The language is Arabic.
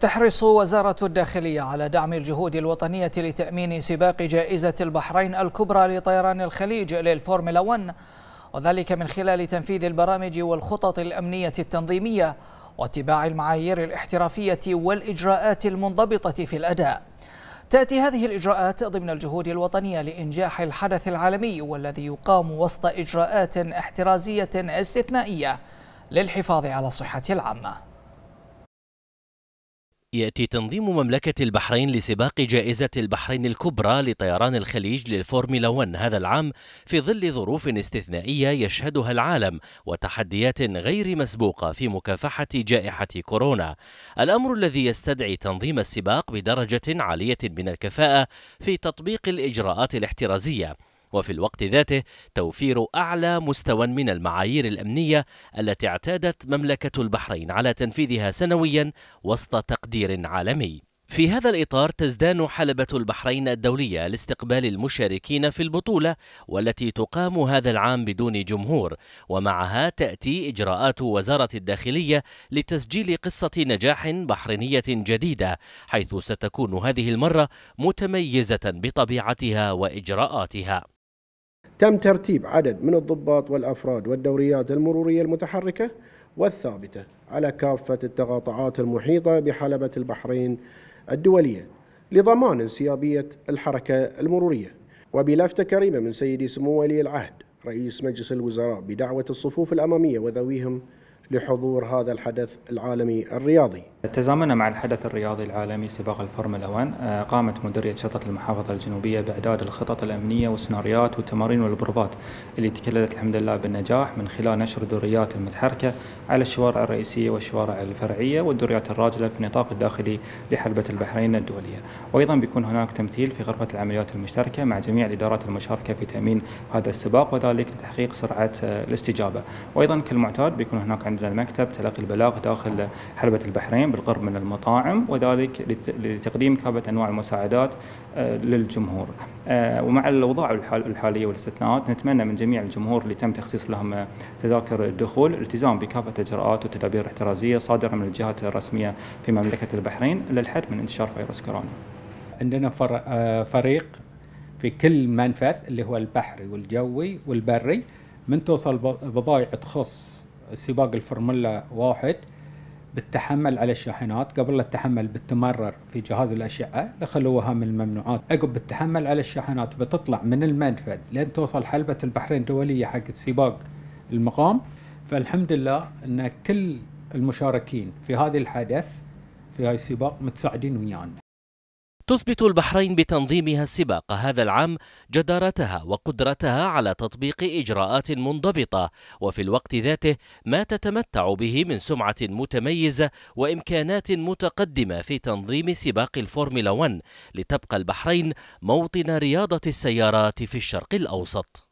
تحرص وزارة الداخلية على دعم الجهود الوطنية لتأمين سباق جائزة البحرين الكبرى لطيران الخليج للفورمولا 1 وذلك من خلال تنفيذ البرامج والخطط الأمنية التنظيمية واتباع المعايير الاحترافية والإجراءات المنضبطة في الأداء تأتي هذه الإجراءات ضمن الجهود الوطنية لإنجاح الحدث العالمي والذي يقام وسط إجراءات احترازية استثنائية للحفاظ على الصحة العامة يأتي تنظيم مملكة البحرين لسباق جائزة البحرين الكبرى لطيران الخليج للفورمولا 1 هذا العام في ظل ظروف استثنائية يشهدها العالم وتحديات غير مسبوقة في مكافحة جائحة كورونا. الأمر الذي يستدعي تنظيم السباق بدرجة عالية من الكفاءة في تطبيق الإجراءات الاحترازية. وفي الوقت ذاته توفير أعلى مستوى من المعايير الأمنية التي اعتادت مملكة البحرين على تنفيذها سنويا وسط تقدير عالمي في هذا الإطار تزدان حلبة البحرين الدولية لاستقبال المشاركين في البطولة والتي تقام هذا العام بدون جمهور ومعها تأتي إجراءات وزارة الداخلية لتسجيل قصة نجاح بحرينية جديدة حيث ستكون هذه المرة متميزة بطبيعتها وإجراءاتها تم ترتيب عدد من الضباط والأفراد والدوريات المرورية المتحركة والثابتة على كافة التقاطعات المحيطة بحلبة البحرين الدولية لضمان انسيابية الحركة المرورية وبلفتة كريمة من سيدي سمو ولي العهد رئيس مجلس الوزراء بدعوة الصفوف الأمامية وذويهم لحضور هذا الحدث العالمي الرياضي تزامنا مع الحدث الرياضي العالمي سباق الفورمولا 1 آه، قامت مديرية شرطة المحافظة الجنوبية بإعداد الخطط الأمنية والسيناريوهات والتمارين والبروفات اللي تكللت الحمد لله بالنجاح من خلال نشر الدوريات المتحركة على الشوارع الرئيسية والشوارع الفرعية والدوريات الراجلة في النطاق الداخلي لحلبة البحرين الدولية وأيضا بيكون هناك تمثيل في غرفة العمليات المشتركة مع جميع الإدارات المشاركة في تأمين هذا السباق وذلك لتحقيق سرعة آه، الاستجابة وأيضا كالمعتاد بيكون هناك عند إلى المكتب تلقي البلاغ داخل حربة البحرين بالقرب من المطاعم وذلك لتقديم كافة أنواع المساعدات آه، للجمهور آه، ومع الأوضاع الحالية والاستثناءات نتمنى من جميع الجمهور اللي تم تخصيص لهم آه، تذاكر الدخول التزام بكافة الإجراءات والتدابير الاحترازية صادرة من الجهات الرسمية في مملكة البحرين للحد من انتشار فيروس كورونا عندنا فريق في كل منفذ اللي هو البحري والجوي والبري من توصل بضائع تخص سباق الفورمولا واحد بالتحمل على الشاحنات قبل التحمل بالتمرر في جهاز الأشعة لخلوها من الممنوعات عقب التحمل على الشاحنات بتطلع من المنفذ لين توصل حلبة البحرين الدولية حق السباق المقام فالحمد لله أن كل المشاركين في هذا الحدث في هاي السباق متساعدين ويانا تثبت البحرين بتنظيمها السباق هذا العام جدارتها وقدرتها على تطبيق إجراءات منضبطة وفي الوقت ذاته ما تتمتع به من سمعة متميزة وإمكانات متقدمة في تنظيم سباق الفورمولا 1 لتبقى البحرين موطن رياضة السيارات في الشرق الأوسط